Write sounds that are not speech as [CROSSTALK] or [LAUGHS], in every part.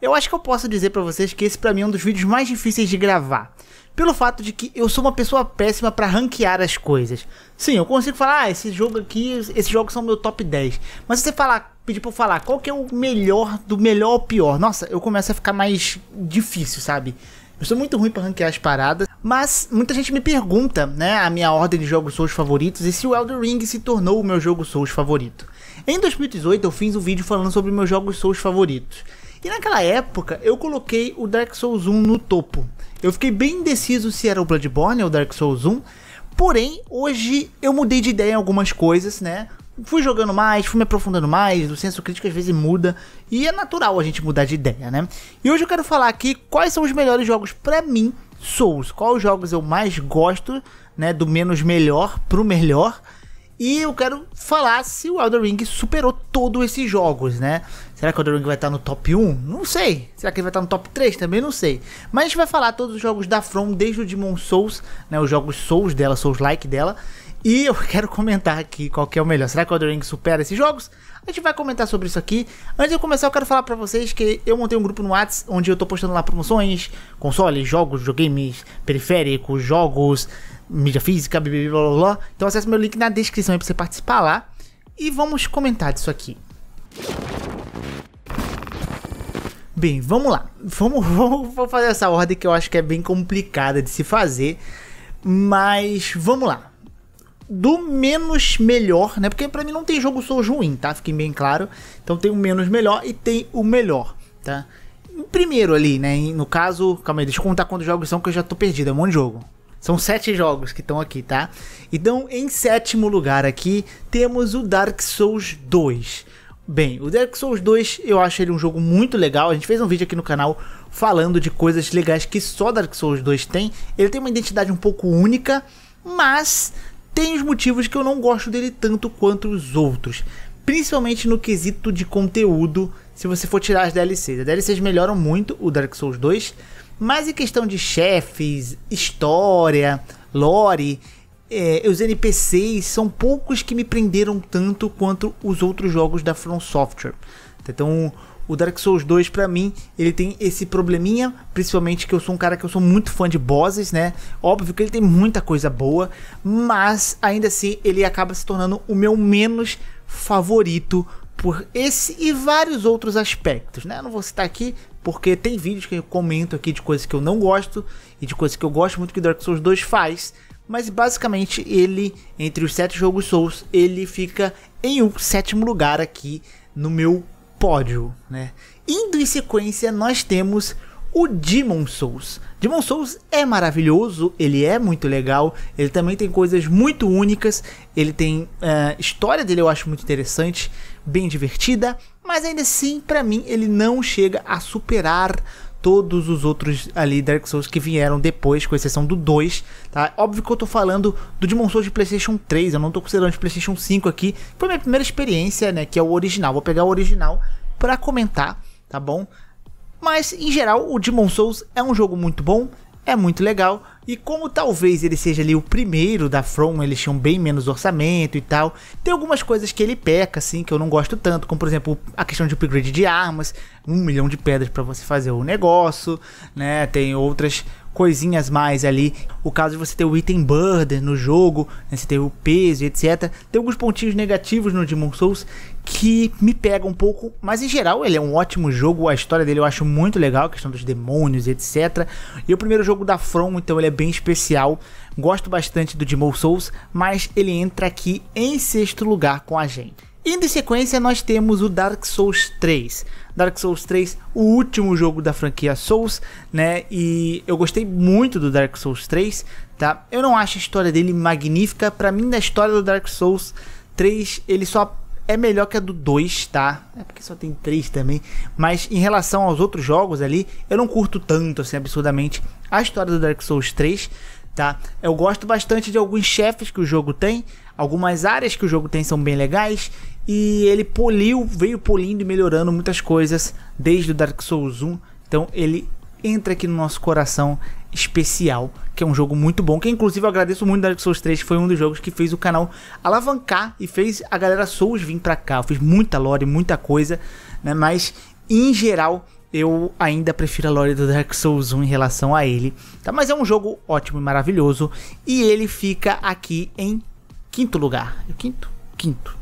Eu acho que eu posso dizer para vocês que esse para mim é um dos vídeos mais difíceis de gravar. Pelo fato de que eu sou uma pessoa péssima para ranquear as coisas. Sim, eu consigo falar, ah, esse jogo aqui, esses jogos são meu top 10. Mas se você falar, pedir pra eu falar qual que é o melhor, do melhor ao pior, nossa, eu começo a ficar mais difícil, sabe? Eu sou muito ruim para ranquear as paradas, mas muita gente me pergunta, né, a minha ordem de jogos Souls favoritos e se o Elden Ring se tornou o meu jogo Souls favorito. Em 2018 eu fiz um vídeo falando sobre meus jogos Souls favoritos. E naquela época eu coloquei o Dark Souls 1 no topo. Eu fiquei bem indeciso se era o Bloodborne ou o Dark Souls 1. Porém, hoje eu mudei de ideia em algumas coisas, né? Fui jogando mais, fui me aprofundando mais, o senso crítico às vezes muda, e é natural a gente mudar de ideia, né? E hoje eu quero falar aqui quais são os melhores jogos para mim Souls, quais jogos eu mais gosto, né, do menos melhor pro melhor e eu quero falar se o Elden Ring superou todos esses jogos, né? Será que o Elden Ring vai estar tá no top 1? Não sei. Será que ele vai estar tá no top 3? Também não sei. Mas a gente vai falar todos os jogos da From, desde o Demon Souls, né? Os jogos Souls dela, Souls-like dela. E eu [LAUGHS] quero comentar aqui qual que é o melhor. Será que o Elden Ring supera esses jogos? A gente vai comentar sobre isso aqui. Antes de eu começar, eu quero falar para vocês que eu montei um grupo no WhatsApp onde eu tô postando lá promoções, consoles, jogos, videogames, periféricos, jogos, mídia física, blá blá blá. Então acesse meu link na descrição aí pra você participar lá. E vamos comentar disso aqui. Bem, vamos lá. Vamos, [LAUGHS] vamos, vou fazer essa ordem que eu acho que é bem complicada de se fazer. Mas vamos lá do menos melhor, né? Porque para mim não tem jogo Souls ruim, tá? Fiquem bem claro. Então tem o menos melhor e tem o melhor, tá? Primeiro ali, né? No caso, calma aí, deixa eu contar quantos jogos são que eu já tô perdido, é um monte de jogo. São sete jogos que estão aqui, tá? Então, em sétimo lugar aqui, temos o Dark Souls 2. Bem, o Dark Souls 2 eu acho ele um jogo muito legal. A gente fez um vídeo aqui no canal falando de coisas legais que só Dark Souls 2 tem. Ele tem uma identidade um pouco única, mas tem os motivos que eu não gosto dele tanto quanto os outros. Principalmente no quesito de conteúdo, se você for tirar as DLCs. As DLCs melhoram muito o Dark Souls 2, mas em questão de chefes, história, lore, é, os NPCs são poucos que me prenderam tanto quanto os outros jogos da From Software. Então, o Dark Souls 2, para mim, ele tem esse probleminha, principalmente que eu sou um cara que eu sou muito fã de bosses, né? Óbvio que ele tem muita coisa boa, mas ainda assim ele acaba se tornando o meu menos favorito por esse e vários outros aspectos, né? Eu não vou citar aqui porque tem vídeos que eu comento aqui de coisas que eu não gosto e de coisas que eu gosto muito que Dark Souls 2 faz, mas basicamente ele, entre os sete jogos Souls, ele fica em um sétimo lugar aqui no meu pódio, né? Indo em sequência, nós temos o Demon Souls. Demon Souls é maravilhoso, ele é muito legal, ele também tem coisas muito únicas, ele tem uh, história dele eu acho muito interessante, bem divertida, mas ainda assim, para mim, ele não chega a superar todos os outros ali Dark Souls que vieram depois, com exceção do 2, tá? Óbvio que eu tô falando do Demon Souls de PlayStation 3, eu não tô considerando de PlayStation 5 aqui. Foi minha primeira experiência, né, que é o original. Vou pegar o original para comentar, tá bom? Mas em geral, o Demon Souls é um jogo muito bom, é muito legal. E como talvez ele seja ali o primeiro da From, eles tinham bem menos orçamento e tal, tem algumas coisas que ele peca, assim, que eu não gosto tanto, como por exemplo a questão de upgrade de armas, um milhão de pedras para você fazer o negócio, né? Tem outras coisinhas mais ali. O caso de você ter o item burden no jogo, né, você ter o peso, etc. Tem alguns pontinhos negativos no Demon Souls que me pega um pouco, mas em geral ele é um ótimo jogo, a história dele eu acho muito legal, a questão dos demônios, etc. E o primeiro jogo da From, então ele é bem especial. Gosto bastante do Demon Souls, mas ele entra aqui em sexto lugar com a gente. E de sequência nós temos o Dark Souls 3. Dark Souls 3, o último jogo da franquia Souls, né? E eu gostei muito do Dark Souls 3, tá? Eu não acho a história dele magnífica, para mim na história do Dark Souls 3, ele só é melhor que a do 2, tá? É porque só tem 3 também. Mas em relação aos outros jogos ali, eu não curto tanto, assim, absurdamente, a história do Dark Souls 3, tá? Eu gosto bastante de alguns chefes que o jogo tem, algumas áreas que o jogo tem são bem legais e ele poliu, veio polindo e melhorando muitas coisas desde o Dark Souls 1. Então ele entra aqui no nosso coração especial, que é um jogo muito bom, que inclusive eu agradeço muito Dark Souls 3, que foi um dos jogos que fez o canal alavancar e fez a galera Souls vir para cá. Eu fiz muita lore, muita coisa, né? Mas em geral eu ainda prefiro a lore do Dark Souls 1 em relação a ele, tá? Mas é um jogo ótimo e maravilhoso e ele fica aqui em quinto lugar. É quinto? Quinto.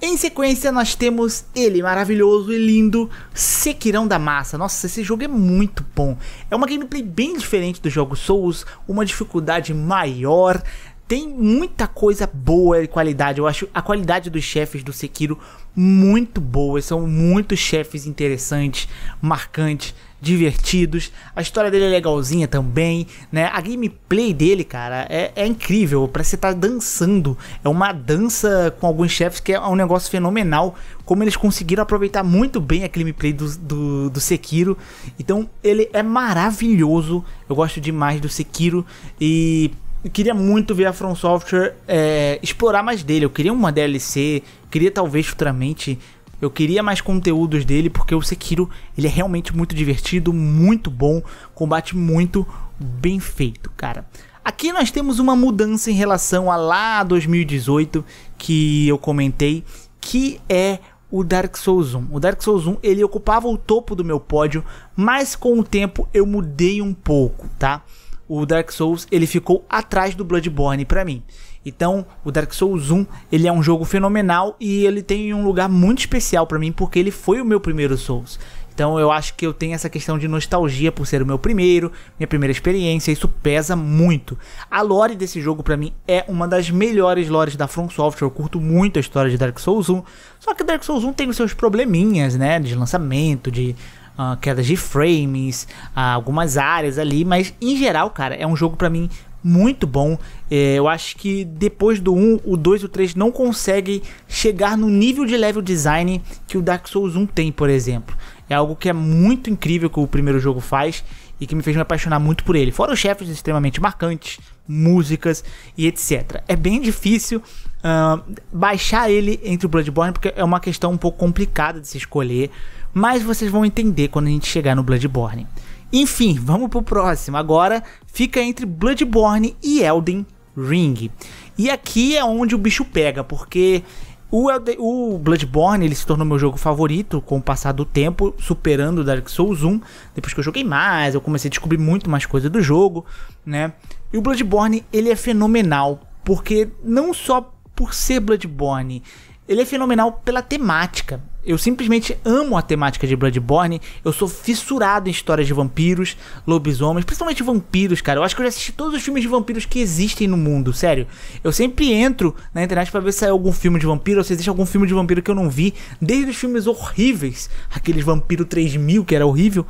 Em sequência, nós temos ele, maravilhoso e lindo, Sequirão da Massa. Nossa, esse jogo é muito bom. É uma gameplay bem diferente do jogo Souls, uma dificuldade maior, tem muita coisa boa e qualidade. Eu acho a qualidade dos chefes do Sekiro muito boa. São muitos chefes interessantes, marcantes, divertidos. A história dele é legalzinha também, né? A gameplay dele, cara, é, é incrível. Parece que você tá dançando. É uma dança com alguns chefes que é um negócio fenomenal. Como eles conseguiram aproveitar muito bem a gameplay do, do, do Sekiro. Então, ele é maravilhoso. Eu gosto demais do Sekiro. E eu queria muito ver a From Software é, explorar mais dele. Eu queria uma DLC, queria talvez futuramente. Eu queria mais conteúdos dele porque o Sekiro ele é realmente muito divertido, muito bom, combate muito bem feito, cara. Aqui nós temos uma mudança em relação a lá 2018 que eu comentei, que é o Dark Souls 1. O Dark Souls 1 ele ocupava o topo do meu pódio, mas com o tempo eu mudei um pouco, tá? o Dark Souls ele ficou atrás do Bloodborne para mim. Então, o Dark Souls 1, ele é um jogo fenomenal e ele tem um lugar muito especial para mim porque ele foi o meu primeiro Souls. Então, eu acho que eu tenho essa questão de nostalgia por ser o meu primeiro, minha primeira experiência, isso pesa muito. A lore desse jogo para mim é uma das melhores lores da From Software. Eu curto muito a história de Dark Souls 1. Só que Dark Souls 1 tem os seus probleminhas, né, de lançamento, de uh, quedas de frames, uh, algumas áreas ali, mas em geral, cara, é um jogo para mim muito bom. É, eu acho que depois do 1, o 2 e o 3 não conseguem chegar no nível de level design que o Dark Souls 1 tem, por exemplo. É algo que é muito incrível que o primeiro jogo faz e que me fez me apaixonar muito por ele. Fora os chefes extremamente marcantes, músicas e etc. É bem difícil uh, baixar ele entre o Bloodborne porque é uma questão um pouco complicada de se escolher mas vocês vão entender quando a gente chegar no Bloodborne. Enfim, vamos pro próximo. Agora fica entre Bloodborne e Elden Ring. E aqui é onde o bicho pega, porque o, Elden, o Bloodborne ele se tornou meu jogo favorito com o passar do tempo, superando o Dark Souls 1. Depois que eu joguei mais, eu comecei a descobrir muito mais coisa do jogo, né? E o Bloodborne ele é fenomenal, porque não só por ser Bloodborne, ele é fenomenal pela temática. Eu simplesmente amo a temática de Bloodborne. Eu sou fissurado em histórias de vampiros, lobisomens, principalmente vampiros, cara. Eu acho que eu já assisti todos os filmes de vampiros que existem no mundo, sério. Eu sempre entro na internet para ver se saiu algum filme de vampiro ou se existe algum filme de vampiro que eu não vi, desde os filmes horríveis, aqueles Vampiro 3000 que era horrível.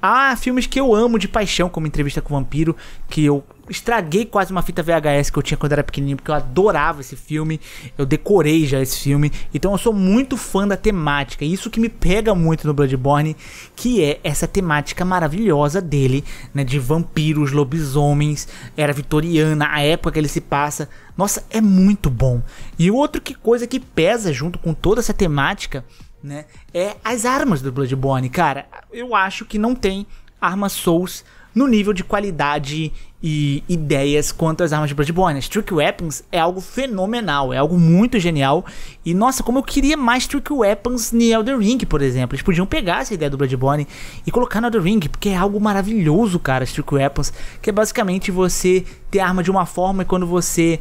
Há filmes que eu amo de paixão, como Entrevista com o Vampiro, que eu estraguei quase uma fita VHS que eu tinha quando era pequenininho, porque eu adorava esse filme, eu decorei já esse filme, então eu sou muito fã da temática, e isso que me pega muito no Bloodborne, que é essa temática maravilhosa dele, né, de vampiros, lobisomens, era vitoriana, a época que ele se passa, nossa, é muito bom. E outra que coisa que pesa junto com toda essa temática, né, é as armas do Bloodborne, cara, eu acho que não tem armas Souls no nível de qualidade e ideias quanto às armas de Bloodborne. As Trick Weapons é algo fenomenal, é algo muito genial. E nossa, como eu queria mais Trick Weapons no Elden Ring, por exemplo. Eles podiam pegar essa ideia do Bloodborne e colocar no Elden Ring, porque é algo maravilhoso, cara, as Trick Weapons. Que é basicamente você ter arma de uma forma e quando você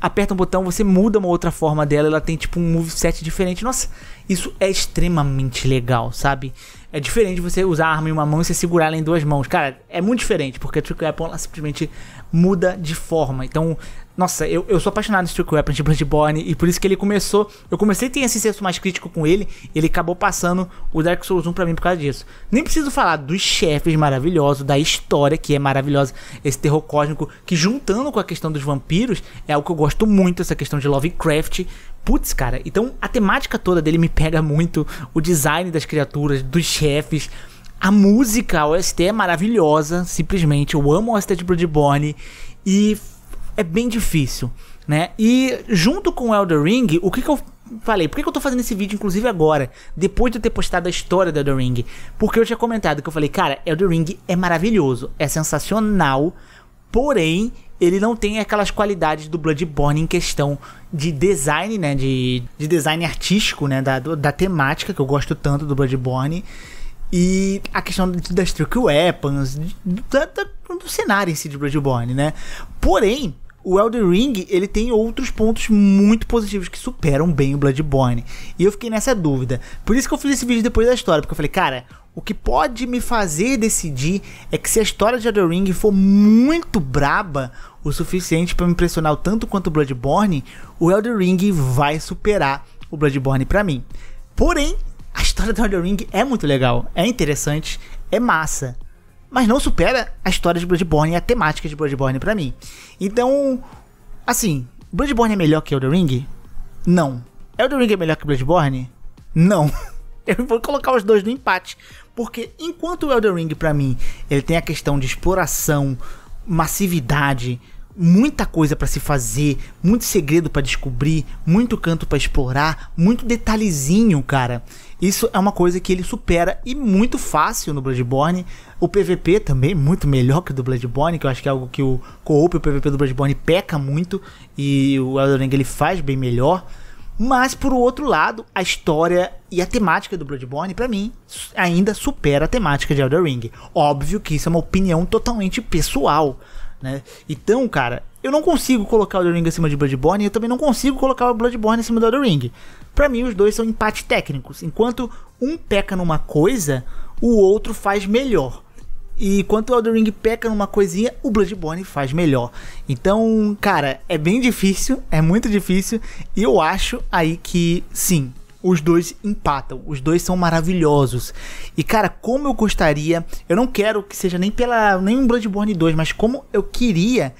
aperta um botão, você muda uma outra forma dela, ela tem tipo um moveset diferente. Nossa, isso é extremamente legal, sabe? É diferente você usar a arma em uma mão e você segurar ela em duas mãos. Cara, é muito diferente, porque a Trick Weapon ela simplesmente muda de forma. Então, nossa, eu, eu sou apaixonado em Street Weapon de Bloodborne e por isso que ele começou. Eu comecei a ter esse senso mais crítico com ele, e ele acabou passando o Dark Souls 1 pra mim por causa disso. Nem preciso falar dos chefes maravilhosos, da história que é maravilhosa, esse terror cósmico, que juntando com a questão dos vampiros, é algo que eu gosto muito, essa questão de Lovecraft. Putz, cara, então a temática toda dele me pega muito, o design das criaturas, dos chefes. A música, a OST é maravilhosa, simplesmente. Eu amo a OST de Bloodborne. E é bem difícil, né? E junto com Elder Ring, o que, que eu falei? Por que, que eu tô fazendo esse vídeo, inclusive agora, depois de eu ter postado a história do Elder Ring? Porque eu tinha comentado que eu falei, cara, Elder Ring é maravilhoso, é sensacional, porém ele não tem aquelas qualidades do Bloodborne em questão de design, né? De, de design artístico, né? Da, da temática que eu gosto tanto do Bloodborne. E a questão das trick weapons, do cenário em si de Bloodborne, né? Porém, o Elden Ring, ele tem outros pontos muito positivos que superam bem o Bloodborne. E eu fiquei nessa dúvida. Por isso que eu fiz esse vídeo depois da história, porque eu falei, cara, o que pode me fazer decidir é que se a história de Elden Ring for muito braba, o suficiente para me impressionar tanto quanto o Bloodborne, o Elden Ring vai superar o Bloodborne para mim. Porém, a história do Elden Ring é muito legal, é interessante, é massa mas não supera a história de Bloodborne e a temática de Bloodborne para mim. Então, assim, Bloodborne é melhor que Elden Ring? Não. Elden Ring é melhor que Bloodborne? Não. [LAUGHS] Eu vou colocar os dois no empate, porque enquanto o Elden Ring para mim, ele tem a questão de exploração, massividade, muita coisa para se fazer, muito segredo para descobrir, muito canto para explorar, muito detalhezinho, cara. Isso é uma coisa que ele supera e muito fácil no Bloodborne. O PVP também muito melhor que o do Bloodborne, que eu acho que é algo que o co-op e o PVP do Bloodborne peca muito e o Elden Ring ele faz bem melhor. Mas por outro lado, a história e a temática do Bloodborne para mim ainda supera a temática de Elden Ring. Óbvio que isso é uma opinião totalmente pessoal, né? Então, cara, eu não consigo colocar o Elden Ring acima de Bloodborne e eu também não consigo colocar o Bloodborne acima do Elden Ring. Para mim, os dois são empate técnicos. Enquanto um peca numa coisa, o outro faz melhor. E enquanto o Elden Ring peca numa coisinha, o Bloodborne faz melhor. Então, cara, é bem difícil, é muito difícil. E eu acho aí que sim, os dois empatam. Os dois são maravilhosos. E cara, como eu gostaria, eu não quero que seja nem pela nem um Bloodborne 2, mas como eu queria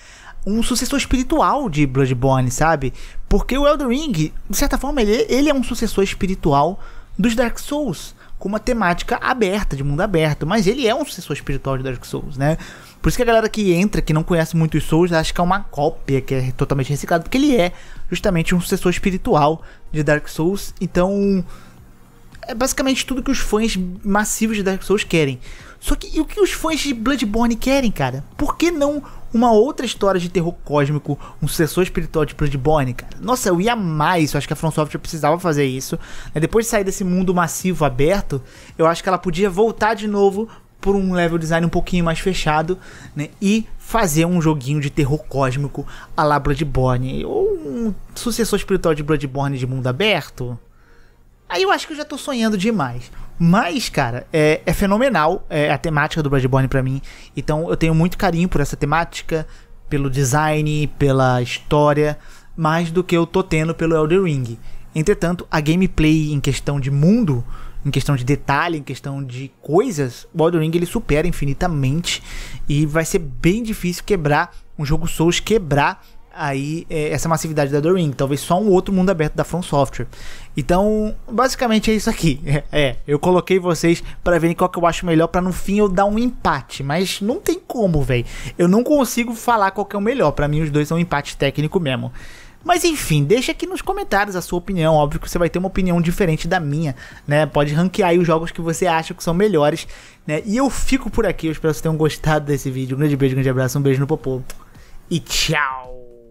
um sucessor espiritual de Bloodborne, sabe? Porque o Elden Ring, de certa forma, ele, ele é um sucessor espiritual dos Dark Souls, com uma temática aberta, de mundo aberto, mas ele é um sucessor espiritual de Dark Souls, né? Por isso que a galera que entra, que não conhece muito os Souls, acha que é uma cópia, que é totalmente reciclado, porque ele é justamente um sucessor espiritual de Dark Souls, então é basicamente tudo que os fãs massivos de Dark Souls querem. Só que o que os fãs de Bloodborne querem, cara? Por que não uma outra história de terror cósmico, um sucessor espiritual de Bloodborne, cara? Nossa, eu ia mais, eu acho que a From Software precisava fazer isso. Né, depois de sair desse mundo massivo aberto, eu acho que ela podia voltar de novo por um level design um pouquinho mais fechado, né? E fazer um joguinho de terror cósmico a la Bloodborne. Ou um sucessor espiritual de Bloodborne de mundo aberto. Aí eu acho que eu já tô sonhando demais. Mas, cara, é, é fenomenal é, a temática do Bloodborne para mim. Então eu tenho muito carinho por essa temática, pelo design, pela história, mais do que eu tô tendo pelo Elder Ring. Entretanto, a gameplay em questão de mundo, em questão de detalhe, em questão de coisas, o Elder Ring ele supera infinitamente e vai ser bem difícil quebrar um jogo Souls quebrar aí é, essa massividade da The Ring, talvez só um outro mundo aberto da From Software. Então, basicamente é isso aqui. [LAUGHS] É, eu coloquei vocês para verem qual que eu acho melhor para no fim eu dar um empate, mas não tem como, velho. Eu não consigo falar qual que é o melhor, para mim os dois são um empate técnico mesmo. Mas enfim, deixa aqui nos comentários a sua opinião. Óbvio que você vai ter uma opinião diferente da minha, né? Pode ranquear os jogos que você acha que são melhores, né? E eu fico por aqui. Eu espero que vocês tenham gostado desse vídeo. Um grande beijo, um grande abraço, um beijo no popô. E tchau!